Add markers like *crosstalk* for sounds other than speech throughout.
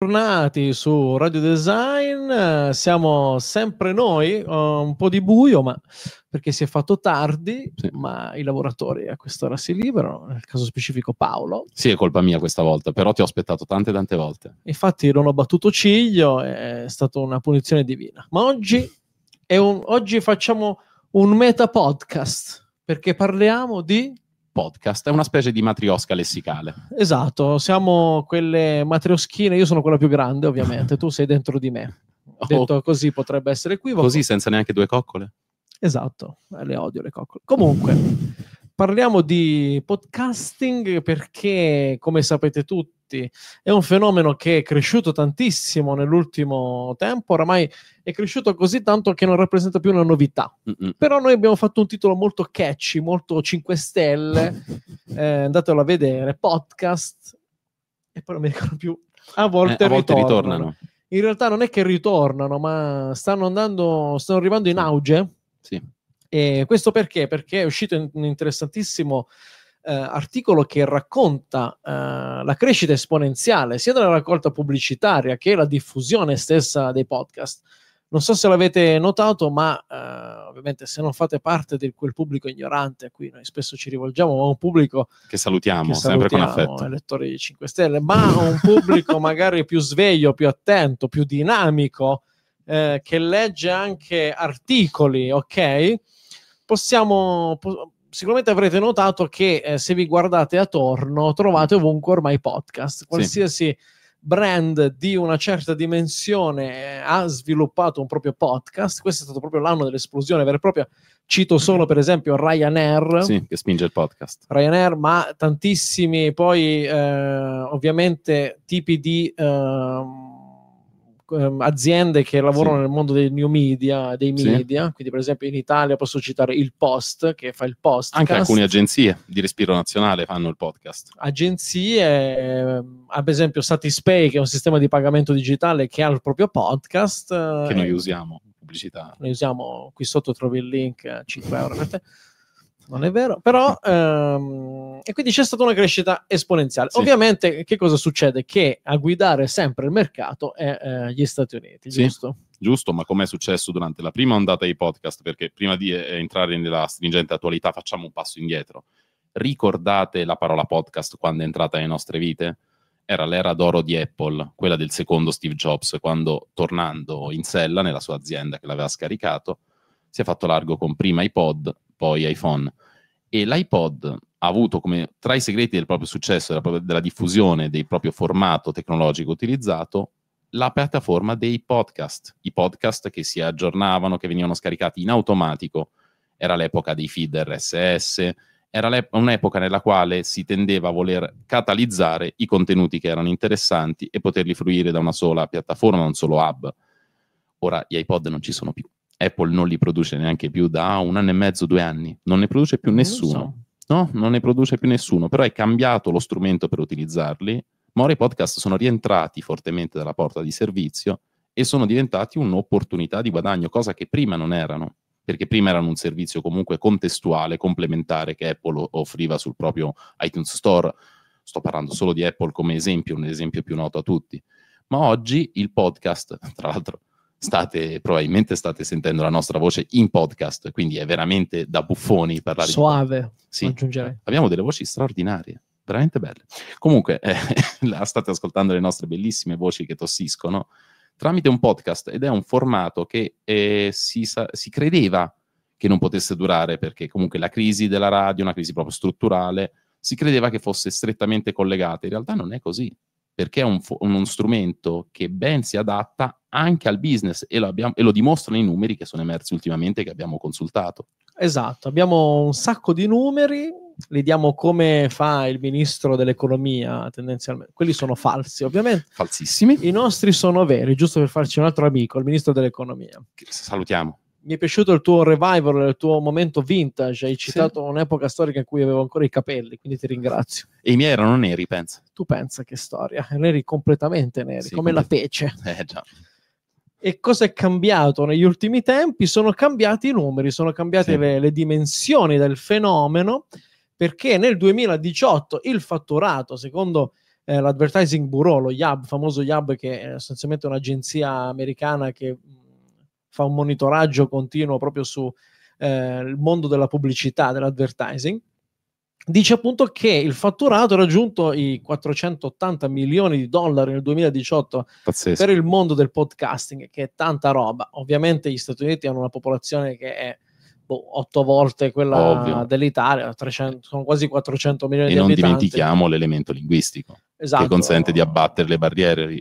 Tornati su Radio Design, siamo sempre noi, eh, un po' di buio, ma perché si è fatto tardi, sì. ma i lavoratori a quest'ora si liberano, nel caso specifico Paolo. Sì, è colpa mia questa volta, però ti ho aspettato tante tante volte. Infatti non ho battuto ciglio, è stata una punizione divina. Ma oggi, un, oggi facciamo un meta podcast, perché parliamo di podcast, è una specie di matriosca lessicale. Esatto, siamo quelle matrioschine, io sono quella più grande ovviamente, tu sei dentro di me. *laughs* Oh. Detto oh, così potrebbe essere equivoco. Così senza neanche due coccole. Esatto, le odio le coccole. Comunque, Parliamo di podcasting perché, come sapete tutti, è un fenomeno che è cresciuto tantissimo nell'ultimo tempo, oramai è cresciuto così tanto che non rappresenta più una novità. Mm-mm. Però noi abbiamo fatto un titolo molto catchy, molto 5 stelle, *laughs* eh, andatelo a vedere, podcast, e poi non mi ricordo più, a volte, eh, a volte ritornano. ritornano. In realtà non è che ritornano, ma stanno andando, stanno arrivando in auge. Sì e questo perché? Perché è uscito un interessantissimo eh, articolo che racconta eh, la crescita esponenziale sia della raccolta pubblicitaria che la diffusione stessa dei podcast. Non so se l'avete notato, ma eh, ovviamente se non fate parte di quel pubblico ignorante a cui noi spesso ci rivolgiamo, ma un pubblico che salutiamo, che salutiamo sempre con affetto, elettori 5 Stelle, ma un pubblico *laughs* magari più sveglio, più attento, più dinamico, eh, che legge anche articoli, ok? Possiamo... Po- sicuramente avrete notato che eh, se vi guardate attorno trovate ovunque ormai podcast, qualsiasi sì. brand di una certa dimensione eh, ha sviluppato un proprio podcast, questo è stato proprio l'anno dell'esplosione vera e propria, cito solo per esempio Ryanair, sì, che spinge il podcast, Ryanair, ma tantissimi poi eh, ovviamente tipi di... Eh, ehm, aziende che lavorano sì. nel mondo del new media, dei media, sì. quindi per esempio in Italia posso citare il Post che fa il post. Anche alcune agenzie di respiro nazionale fanno il podcast. Agenzie, ehm, ad esempio Satispay che è un sistema di pagamento digitale che ha il proprio podcast. Che noi eh, usiamo, pubblicità. Noi usiamo, qui sotto trovi il link, 5 eh, euro per te non è vero, però *laughs* ehm, e quindi c'è stata una crescita esponenziale. Sì. Ovviamente che cosa succede? Che a guidare sempre il mercato è eh, gli Stati Uniti, sì. giusto? Giusto, ma come è successo durante la prima ondata di podcast, perché prima di eh, entrare nella stringente attualità facciamo un passo indietro. Ricordate la parola podcast quando è entrata nelle nostre vite? Era l'era d'oro di Apple, quella del secondo Steve Jobs, quando tornando in sella nella sua azienda che l'aveva scaricato, si è fatto largo con prima iPod, poi iPhone. E l'iPod ha avuto come tra i segreti del proprio successo, della, propria, della diffusione del proprio formato tecnologico utilizzato, la piattaforma dei podcast, i podcast che si aggiornavano, che venivano scaricati in automatico. Era l'epoca dei feed RSS, era un'epoca nella quale si tendeva a voler catalizzare i contenuti che erano interessanti e poterli fruire da una sola piattaforma, da un solo hub. Ora gli iPod non ci sono più. Apple non li produce neanche più da un anno e mezzo, due anni, non ne produce più nessuno. No, non ne produce più nessuno, però è cambiato lo strumento per utilizzarli, ma ora i podcast sono rientrati fortemente dalla porta di servizio e sono diventati un'opportunità di guadagno, cosa che prima non erano, perché prima erano un servizio comunque contestuale, complementare che Apple offriva sul proprio iTunes Store. Sto parlando solo di Apple come esempio, un esempio più noto a tutti. Ma oggi il podcast, *laughs* tra l'altro state probabilmente state sentendo la nostra voce in podcast, quindi è veramente da buffoni parlare Suave, sì. aggiungerei. Abbiamo delle voci straordinarie, veramente belle. Comunque, eh, *laughs* state ascoltando le nostre bellissime voci che tossiscono tramite un podcast ed è un formato che eh, si, si credeva che non potesse durare perché comunque la crisi della radio, una crisi proprio strutturale, si credeva che fosse strettamente collegata, in realtà non è così perché è un, uno strumento che ben si adatta anche al business e lo, abbiamo, e lo dimostrano i numeri che sono emersi ultimamente che abbiamo consultato. Esatto, abbiamo un sacco di numeri, li diamo come fa il ministro dell'economia tendenzialmente. Quelli sono falsi, ovviamente. Falsissimi. I nostri sono veri, giusto per farci un altro amico, il ministro dell'economia. Salutiamo mi è piaciuto il tuo revival, il tuo momento vintage. Hai citato sì. un'epoca storica in cui avevo ancora i capelli, quindi ti ringrazio. E i miei erano neri, pensa. Tu pensa che storia, neri completamente neri, sì, come completamente. la pece. Eh già. E cosa è cambiato negli ultimi tempi? Sono cambiati i numeri, sono cambiate sì. le, le dimensioni del fenomeno, perché nel 2018 il fatturato, secondo eh, l'Advertising Bureau, lo YAB, famoso YAB che è sostanzialmente un'agenzia americana che fa un monitoraggio continuo proprio sul eh, mondo della pubblicità, dell'advertising, dice appunto che il fatturato ha raggiunto i 480 milioni di dollari nel 2018 Pazzesco. per il mondo del podcasting, che è tanta roba. Ovviamente gli Stati Uniti hanno una popolazione che è boh, otto volte quella Ovvio. dell'Italia, 300, sono quasi 400 milioni e di abitanti. E non dimentichiamo l'elemento linguistico, esatto. che consente di abbattere le barriere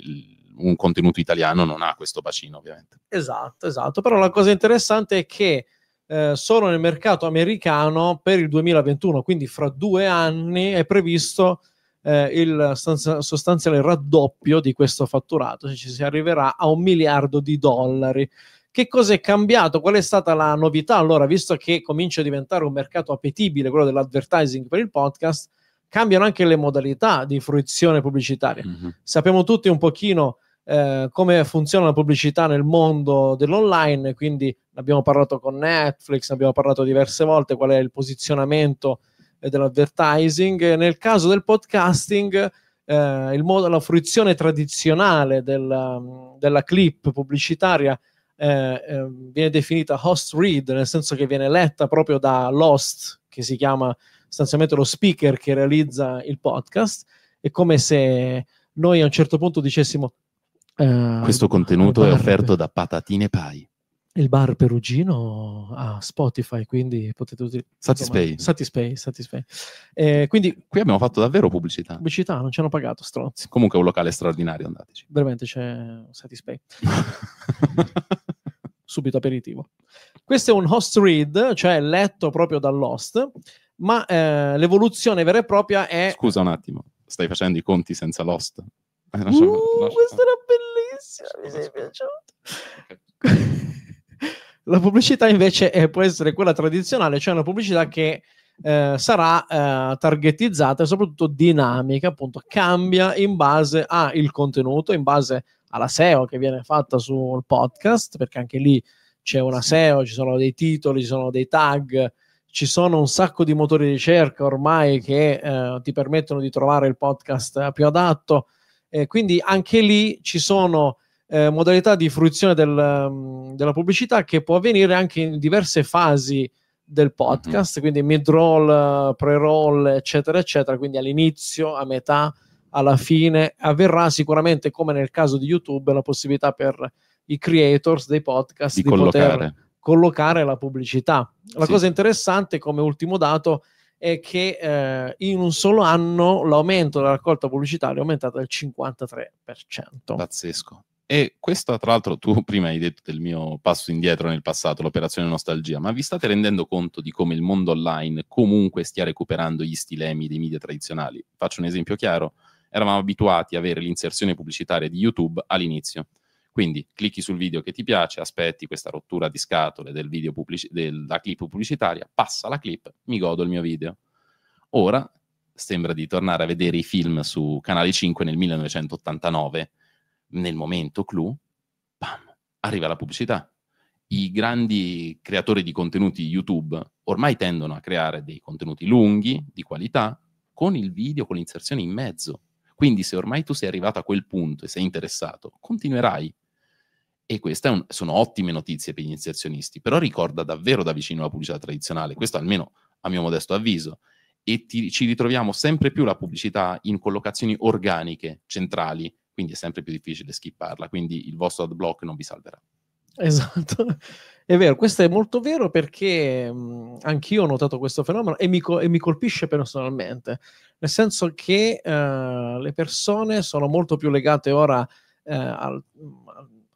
un contenuto italiano non ha questo bacino ovviamente. Esatto, esatto, però la cosa interessante è che eh, solo nel mercato americano per il 2021, quindi fra due anni, è previsto eh, il sostanziale raddoppio di questo fatturato, cioè ci si arriverà a un miliardo di dollari. Che cosa è cambiato? Qual è stata la novità? Allora, visto che comincia a diventare un mercato appetibile, quello dell'advertising per il podcast, cambiano anche le modalità di fruizione pubblicitaria. Mm-hmm. Sappiamo tutti un pochino eh, come funziona la pubblicità nel mondo dell'online, quindi abbiamo parlato con Netflix, abbiamo parlato diverse volte qual è il posizionamento eh, dell'advertising. Nel caso del podcasting, eh, modo, la fruizione tradizionale della, mm, della clip pubblicitaria eh, ehm, viene definita host read, nel senso che viene letta proprio da l'host, che si chiama sostanzialmente lo speaker che realizza il podcast. È come se noi a un certo punto dicessimo Ehm, Questo contenuto è offerto da Patatine Pai. Il bar perugino a Spotify, quindi potete utilizzare... Satispay. Satispay, Satispay. Eh, quindi... Qui abbiamo fatto davvero pubblicità. Pubblicità, non ci hanno pagato, stronzi. Comunque è un locale straordinario, andateci. Veramente c'è Satispay. *laughs* Subito aperitivo. Questo è un host read, cioè letto proprio dall'host, ma eh, l'evoluzione vera e propria è... Scusa un attimo, stai facendo i conti senza l'host? Eh, lascia, uh, lascia. Questa era bellissima, mi sei piaciuto. Okay. *laughs* la pubblicità invece è, può essere quella tradizionale, cioè una pubblicità che eh, sarà eh, targetizzata e soprattutto dinamica, appunto cambia in base al contenuto, in base alla SEO che viene fatta sul podcast, perché anche lì c'è una SEO, ci sono dei titoli, ci sono dei tag, ci sono un sacco di motori di ricerca ormai che eh, ti permettono di trovare il podcast eh, più adatto. Eh, quindi anche lì ci sono eh, modalità di fruizione del, mm, della pubblicità che può avvenire anche in diverse fasi del podcast, mm-hmm. quindi mid-roll, pre-roll, eccetera, eccetera, quindi all'inizio, a metà, alla fine, avverrà sicuramente, come nel caso di YouTube, la possibilità per i creators dei podcast di, di collocare. poter collocare la pubblicità. La sì. cosa interessante, come ultimo dato, è è che eh, in un solo anno l'aumento della raccolta pubblicitaria è aumentato del 53%. Pazzesco. E questo, tra l'altro, tu *laughs* prima hai detto del mio passo indietro nel passato, l'operazione nostalgia, ma vi state rendendo conto di come il mondo online comunque stia recuperando gli stilemi dei media tradizionali? Faccio un esempio chiaro. Eravamo abituati a avere l'inserzione pubblicitaria di YouTube all'inizio quindi clicchi sul video che ti piace, aspetti questa rottura di scatole pubblici- della clip pubblicitaria, passa la clip, mi godo il mio video. Ora sembra di tornare a vedere i film su Canale 5 nel 1989, nel momento clou, bam, arriva la pubblicità. I grandi creatori di contenuti YouTube ormai tendono a creare dei contenuti lunghi, di qualità, con il video, con l'inserzione in mezzo. Quindi se ormai tu sei arrivato a quel punto e sei interessato, continuerai e queste un, sono ottime notizie per gli iniziazionisti, però ricorda davvero da vicino la pubblicità tradizionale, questo almeno a mio modesto avviso, e ti, ci ritroviamo sempre più la pubblicità in collocazioni organiche, centrali, quindi è sempre più difficile skipparla, quindi il vostro ad block non vi salverà. Esatto, è vero, questo è molto vero perché mh, mm, anch'io ho notato questo fenomeno e mi, co- e mi colpisce personalmente, nel senso che uh, le persone sono molto più legate ora uh, al mm,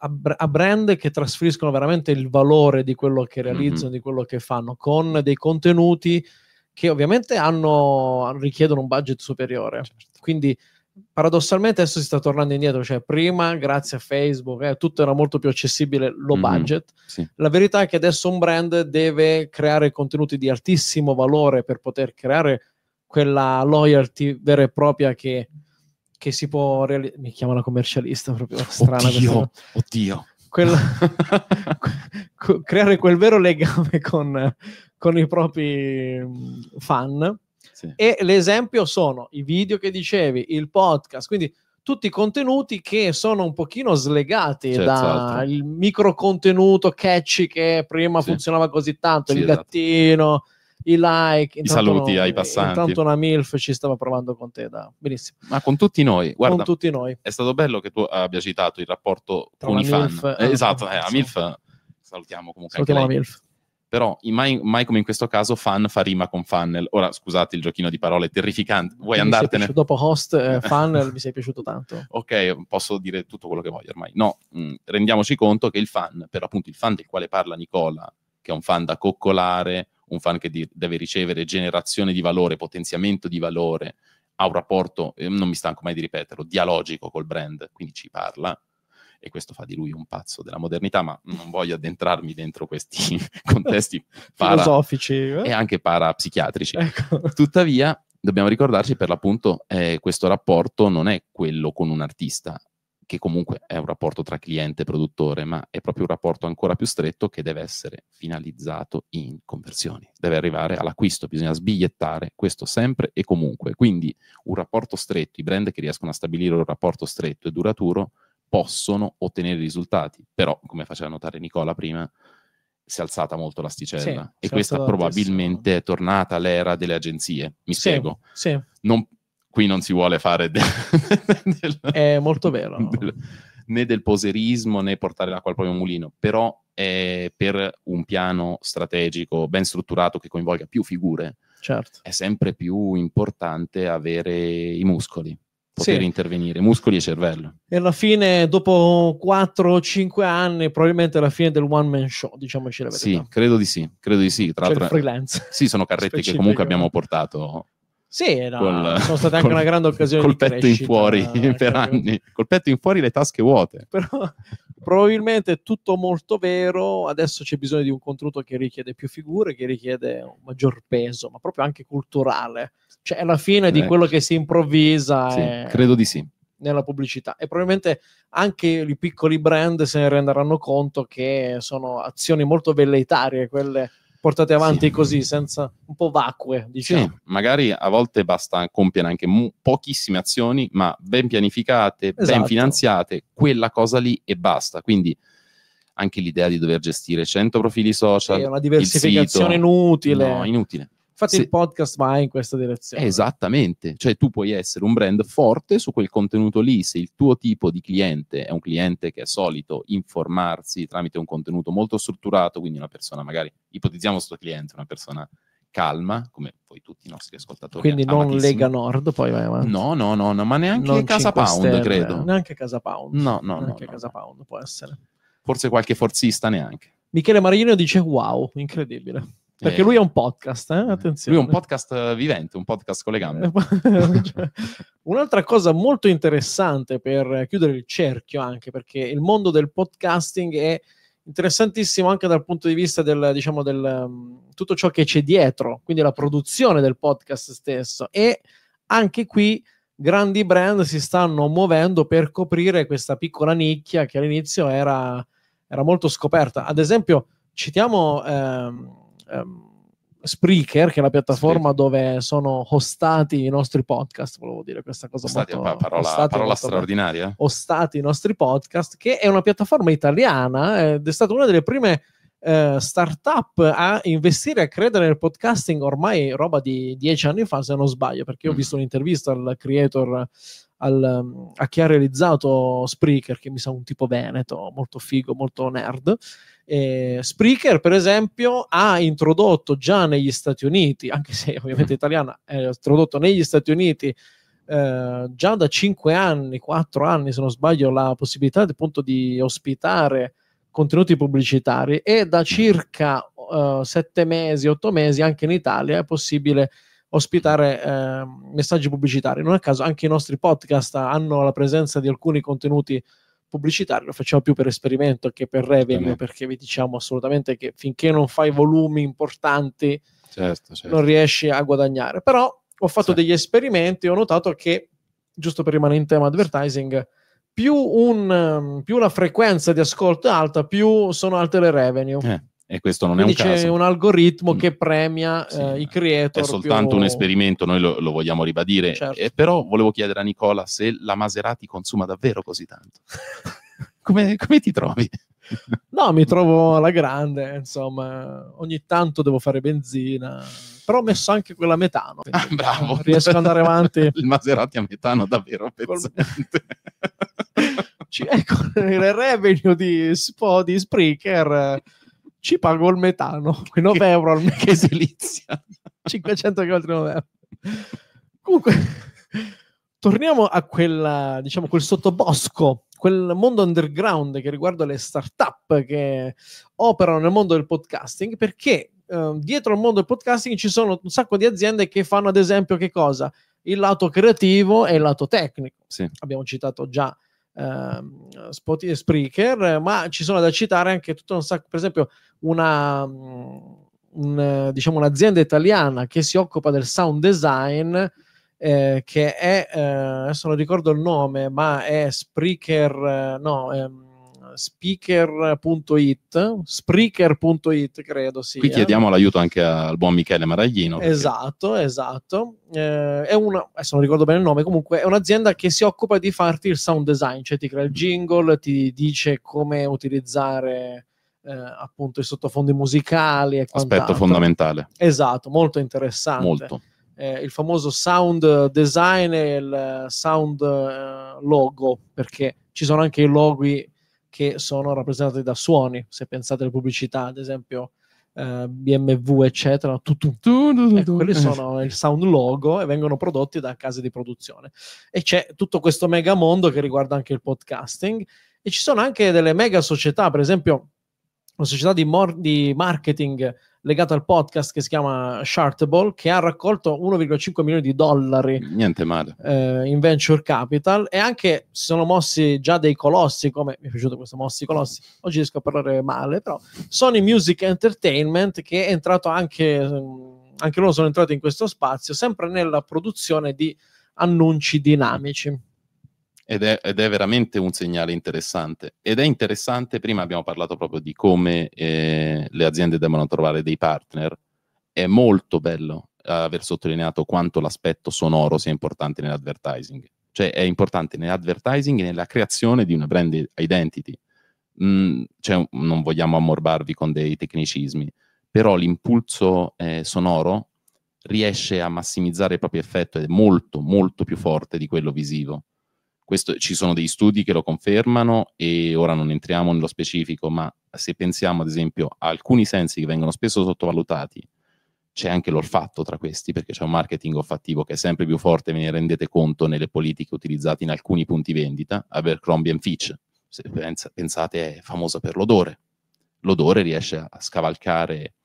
a, brand che trasferiscono veramente il valore di quello che mhm. realizzano, mm-hmm. di quello che fanno, con dei contenuti che ovviamente hanno, richiedono un budget superiore. Certo. Quindi paradossalmente adesso si sta tornando indietro, cioè prima grazie a Facebook eh, tutto era molto più accessibile, low mm-hmm. budget. Sì. La verità è che adesso un brand deve creare contenuti di altissimo valore per poter creare quella loyalty vera e propria che che si può realizzare. mi chiama la commercialista proprio strana oddio, oddio. Quel, *laughs* *laughs* creare quel vero legame con, con i propri mm, fan sì. e l'esempio sono i video che dicevi il podcast quindi tutti i contenuti che sono un pochino slegati certo, esatto. dal micro contenuto catchy che prima sì. funzionava così tanto sì, il esatto. gattino i like, i saluti no, ai passanti. Intanto una MILF ci stava provando con te, da. benissimo. Ma con tutti noi, guarda, con tutti noi. È stato bello che tu abbia citato il rapporto Tra con i fan. MILF, eh, esatto, eh, la MILF salutiamo comunque. Salutiamo la MILF. Però mai, mai, come in questo caso fan fa rima con funnel. Ora scusate il giochino di parole, terrificante. Vuoi mi andartene? Piaciuto, dopo host, eh, *laughs* funnel mi sei piaciuto tanto. Ok, posso dire tutto quello che voglio ormai. No, mh, mm, rendiamoci conto che il fan, per appunto il fan del quale parla Nicola, che è un fan da coccolare, un fan che di- deve ricevere generazione di valore, potenziamento di valore, ha un rapporto, eh, non mi stanco mai di ripeterlo, dialogico col brand, quindi ci parla, e questo fa di lui un pazzo della modernità, ma non voglio addentrarmi dentro questi *laughs* contesti *laughs* para- filosofici eh? e anche parapsichiatrici. Ecco. *laughs* Tuttavia, dobbiamo ricordarci per l'appunto eh, questo rapporto non è quello con un artista, che comunque è un rapporto tra cliente e produttore, ma è proprio un rapporto ancora più stretto che deve essere finalizzato in conversioni, deve arrivare all'acquisto, bisogna sbigliettare questo sempre e comunque. Quindi un rapporto stretto, i brand che riescono a stabilire un rapporto stretto e duraturo possono ottenere risultati, però come faceva notare Nicola prima, si è alzata molto l'asticella sì, e questa probabilmente è tornata l'era delle agenzie. Mi sì, spiego. Sì. Non, qui non si vuole fare del, *laughs* del, è molto vero del, né del poserismo né portare l'acqua al proprio mulino però è per un piano strategico ben strutturato che coinvolga più figure certo. è sempre più importante avere i muscoli poter sì. intervenire, muscoli e cervello. E alla fine, dopo 4-5 anni, probabilmente alla fine del one man show, diciamoci la verità. Sì, credo di sì, credo di sì. Tra cioè l'altro, freelance. Sì, sono carrette che comunque abbiamo portato sì, era, col, sono state anche col, una grande occasione. Col petto crescita, in fuori eh, *laughs* per capito? anni, col petto in fuori le tasche vuote. Però probabilmente è tutto molto vero, adesso c'è bisogno di un contenuto che richiede più figure, che richiede un maggior peso, ma proprio anche culturale. Cioè è la fine eh. di quello che si improvvisa. Sì, e... Credo di sì. Nella pubblicità e probabilmente anche i piccoli brand se ne renderanno conto che sono azioni molto velleitarie quelle portate avanti sì. così, senza un po' vacue, diciamo. Sì, magari a volte basta compiere anche mu- pochissime azioni, ma ben pianificate, esatto. ben finanziate, quella cosa lì e basta. Quindi anche l'idea di dover gestire 100 profili social, è una diversificazione sito, inutile. No, inutile. Infatti se... il podcast va in questa direzione. Esattamente, cioè tu puoi essere un brand forte su quel contenuto lì, se il tuo tipo di cliente è un cliente che è solito informarsi tramite un contenuto molto strutturato, quindi una persona magari, ipotizziamo questo cliente, una persona calma, come poi tutti i nostri ascoltatori. Quindi non Lega Nord, poi vai avanti. No, no, no, no ma neanche non Casa Pound, stelle, credo. Neanche Casa Pound. No, no, neanche no, Casa no. Pound può essere. Forse qualche forzista neanche. Michele Marino dice wow, incredibile. Perché eh, lui è un podcast, eh, eh? attenzione. Lui è un podcast eh, vivente, un podcast con le gambe. Un'altra cosa molto interessante per chiudere il cerchio anche, perché il mondo del podcasting è interessantissimo anche dal punto di vista del, diciamo, del mm, tutto ciò che c'è dietro, quindi la produzione del podcast stesso. E anche qui grandi brand si stanno muovendo per coprire questa piccola nicchia che all'inizio era, era molto scoperta. Ad esempio, citiamo... Ehm, um, Spreaker, che è la piattaforma sì. dove sono hostati i nostri podcast, volevo dire questa cosa Ostati, molto, parola, hostati parola molto straordinaria. Bene. Hostati i nostri podcast, che è una piattaforma italiana eh, ed è stata una delle prime eh, startup a investire e a credere nel podcasting ormai roba di dieci anni fa, se non sbaglio, perché ho mm. visto un'intervista al creator al, ehm, a chi ha realizzato Spreaker, che mi sa un tipo veneto, molto figo, molto nerd. Eh, Spreaker, per esempio, ha introdotto già negli Stati Uniti, anche se ovviamente mm. italiana, è introdotto negli Stati Uniti eh, già da 5 anni, 4 anni se non sbaglio, la possibilità appunto di ospitare contenuti pubblicitari e da circa eh, 7 mesi, 8 mesi anche in Italia è possibile ospitare eh, messaggi pubblicitari. Non a caso anche i nostri podcast hanno la presenza di alcuni contenuti pubblicitari, lo facciamo più per esperimento che per revenue, perché vi diciamo assolutamente che finché non fai volumi importanti certo, certo. non riesci a guadagnare. Però ho fatto certo. degli esperimenti e ho notato che, giusto per rimanere in tema advertising, più, un, più, la frequenza di ascolto è alta, più sono alte le revenue. Eh e questo non Quindi è un c'è caso. C'è un algoritmo mm. che premia sì, eh, i creator. È soltanto più... un esperimento, noi lo, lo vogliamo ribadire, certo. eh, però volevo chiedere a Nicola se la Maserati consuma davvero così tanto. *laughs* come, come, ti trovi? *laughs* no, mi trovo alla grande, insomma, ogni tanto devo fare benzina, però ho messo anche quella metano. Ah, bravo. Riesco ad andare avanti. *laughs* Il Maserati a metano davvero pezzente. ecco, il revenue di, Spo, di Spreaker ci pago il metano, 9 *laughs* euro al Che edilizia, 500 km 9 euro. Comunque, torniamo a quel, diciamo, quel sottobosco, quel mondo underground che riguarda le start-up che operano nel mondo del podcasting, perché eh, dietro al mondo del podcasting ci sono un sacco di aziende che fanno ad esempio che cosa? Il lato creativo e il lato tecnico. Sì. Abbiamo citato già Ehm, Spotify Spreaker, ma ci sono da citare anche tutto un sacco, per esempio una, mm, un, diciamo, un'azienda italiana che si occupa del sound design, eh, che è, eh, adesso non ricordo il nome, ma è Spreaker, eh, no, ehm, speaker.it, spreaker.it credo sia. Qui chiediamo l'aiuto anche al buon Michele Maraglino. Perché... Esatto, esatto. Eh, è una, adesso non ricordo bene il nome, comunque è un'azienda che si occupa di farti il sound design, cioè ti crea il jingle, ti dice come utilizzare eh, appunto i sottofondi musicali e quant'altro. Aspetto fondamentale. Esatto, molto interessante. Molto. Eh, il famoso sound design e il sound eh, logo, perché ci sono anche i loghi che sono rappresentate da suoni. Se pensate alle pubblicità, ad esempio, eh, BMW, eccetera, tu, tu, tu, tu, eh, tu quelli sono il sound logo e vengono prodotti da case di produzione. E c'è tutto questo mega mondo che riguarda anche il podcasting. E ci sono anche delle mega società, per esempio, una società di, mor- di marketing legato al podcast che si chiama Shartable, che ha raccolto 1,5 milioni di dollari Niente male. Eh, in venture capital e anche si sono mossi già dei colossi, come mi è piaciuto questo Mossi Colossi, oggi riesco a parlare male, però Sony Music Entertainment che è entrato anche, anche loro sono entrati in questo spazio, sempre nella produzione di annunci dinamici ed è, ed è, veramente un segnale interessante. Ed è interessante, prima abbiamo parlato proprio di come eh, le aziende devono trovare dei partner. È molto bello eh, aver sottolineato quanto l'aspetto sonoro sia importante nell'advertising. Cioè è importante nell'advertising e nella creazione di una brand identity. Mm, cioè, non vogliamo ammorbarvi con dei tecnicismi, però l'impulso eh, sonoro riesce a massimizzare il proprio effetto ed è molto, molto più forte di quello visivo. Questo, ci sono degli studi che lo confermano e ora non entriamo nello specifico, ma se pensiamo ad esempio a alcuni sensi che vengono spesso sottovalutati, c'è anche l'olfatto tra questi, perché c'è un marketing olfattivo che è sempre più forte, ve ne rendete conto nelle politiche utilizzate in alcuni punti vendita, Abercrombie Fitch, se pensate è famosa per l'odore. L'odore riesce a scavalcare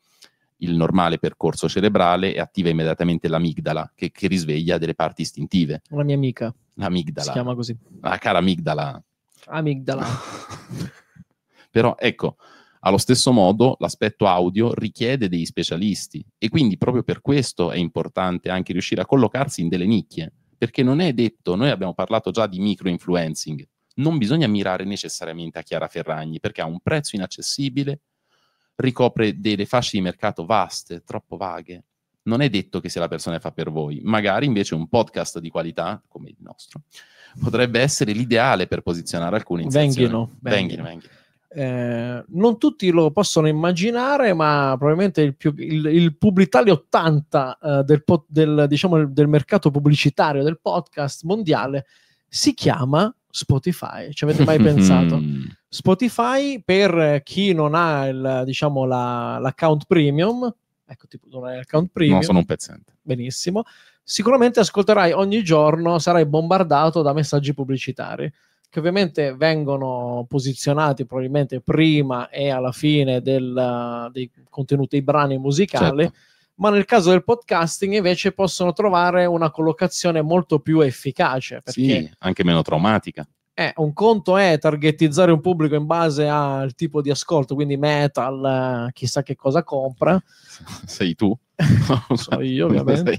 il normale percorso cerebrale e attiva immediatamente l'amigdala, che, che risveglia delle parti istintive. Una mia amica L'amigdala. Si chiama così. La ah, cara amigdala. Amigdala. *laughs* Però ecco, allo stesso modo l'aspetto audio richiede dei specialisti e quindi proprio per questo è importante anche riuscire a collocarsi in delle nicchie, perché non è detto, noi abbiamo parlato già di micro-influencing, non bisogna mirare necessariamente a Chiara Ferragni perché ha un prezzo inaccessibile, ricopre delle fasce di mercato vaste, troppo vaghe, non è detto che sia la persona che fa per voi. Magari invece un podcast di qualità, come il nostro, potrebbe essere l'ideale per posizionare alcuni iniziative. Venghino. Venghino, Eh, non tutti lo possono immaginare, ma probabilmente il, più, il, il Publitalia 80 eh, del, del, diciamo, del, mercato pubblicitario del podcast mondiale si chiama Spotify. Ci avete mai *laughs* pensato? Spotify, per chi non ha il, diciamo, la, l'account premium, Ecco, tipo non hai account premium. No, sono un pezzente. Benissimo. Sicuramente ascolterai ogni giorno, sarai bombardato da messaggi pubblicitari che ovviamente vengono posizionati probabilmente prima e alla fine del, dei contenuti dei brani musicali. Certo ma nel caso del podcasting invece possono trovare una collocazione molto più efficace. Perché, sì, anche meno traumatica. Eh, un conto è targetizzare un pubblico in base al tipo di ascolto, quindi metal, eh, chissà che cosa compra. *laughs* Sei tu. *laughs* so *laughs* io, ovviamente.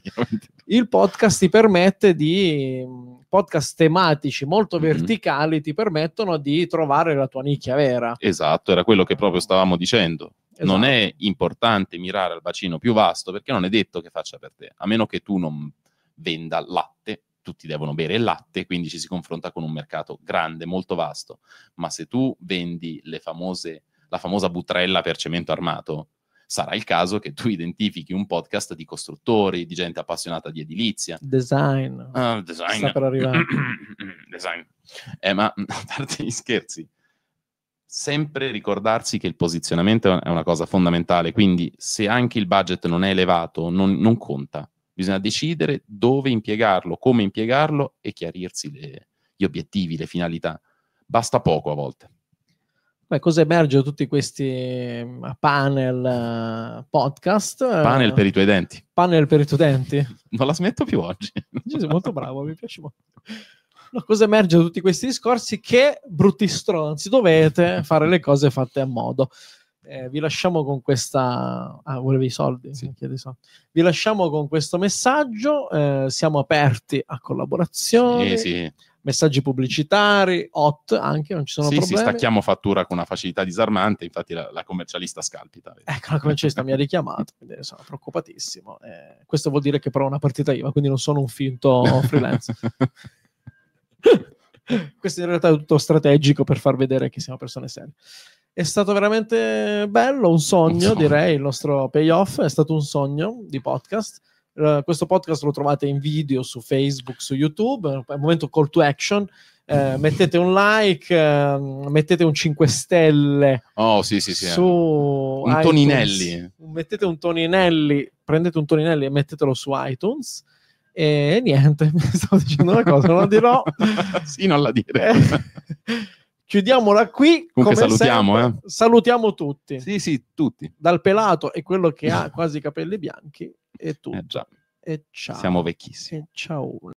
Il podcast ti permette di podcast tematici molto mm-hmm. verticali ti permettono di trovare la tua nicchia vera. Esatto, era quello che proprio stavamo dicendo. Esatto. Non è esatto. importante mirare al bacino più vasto perché non è detto che faccia per te, a meno che tu non venda latte tutti devono bere il latte, quindi ci si confronta con un mercato grande, molto vasto. Ma se tu vendi famose, la famosa butrella per cemento armato, sarà il caso che tu identifichi un podcast di costruttori, di gente appassionata di edilizia. Design. Ah, design. Sta per arrivare. *clears throat* design. Eh, ma *laughs* a parte gli scherzi, sempre ricordarsi che il posizionamento è una cosa fondamentale, quindi se anche il budget non è elevato, non, non conta bisogna decidere dove impiegarlo, come impiegarlo e chiarirsi le, gli obiettivi, le finalità. Basta poco a volte. Beh, cosa emerge da tutti questi eh, panel eh, podcast? Panel per i tuoi denti. Panel per i tuoi denti. *laughs* non la smetto più oggi. Sei molto bravo, mi piace molto. No, cosa emerge da tutti questi discorsi? Che brutti stronzi, dovete fare le cose fatte a modo eh, vi lasciamo con questa. Ah, volevi i soldi? Sì. soldi? Vi lasciamo con questo messaggio. Eh, siamo aperti a collaborazioni. Sì, sì. Messaggi pubblicitari, hot anche, non ci sono sì, problemi. Sì, stacchiamo fattura con una facilità disarmante, infatti la, la commercialista scalpita. Ecco, la commercialista mi ha richiamato, quindi sono preoccupatissimo. Eh, questo vuol dire che però ho una partita IVA, quindi non sono un finto freelance. *laughs* questo in realtà è tutto strategico per far vedere che siamo persone serie. È stato veramente bello, un sogno, direi. Il nostro payoff è stato un sogno di podcast. Uh, questo podcast lo trovate in video su Facebook, su YouTube. Al momento call to action. Eh, *laughs* mettete un like, eh, mettete un 5 stelle. Oh, sì, sì, sì. Su un iTunes. Toninelli. Mettete un Toninelli, prendete un Toninelli e mettetelo su iTunes. E niente, *laughs* mi stavo dicendo una cosa, non la dirò. *laughs* sì, non la dire chiudiamola qui. Comunque salutiamo, eh. salutiamo tutti. Sì, sì, tutti. Dal pelato e quello che *laughs* ha quasi i capelli bianchi e tu. Eh, e ciao. Siamo vecchissimi. E ciao.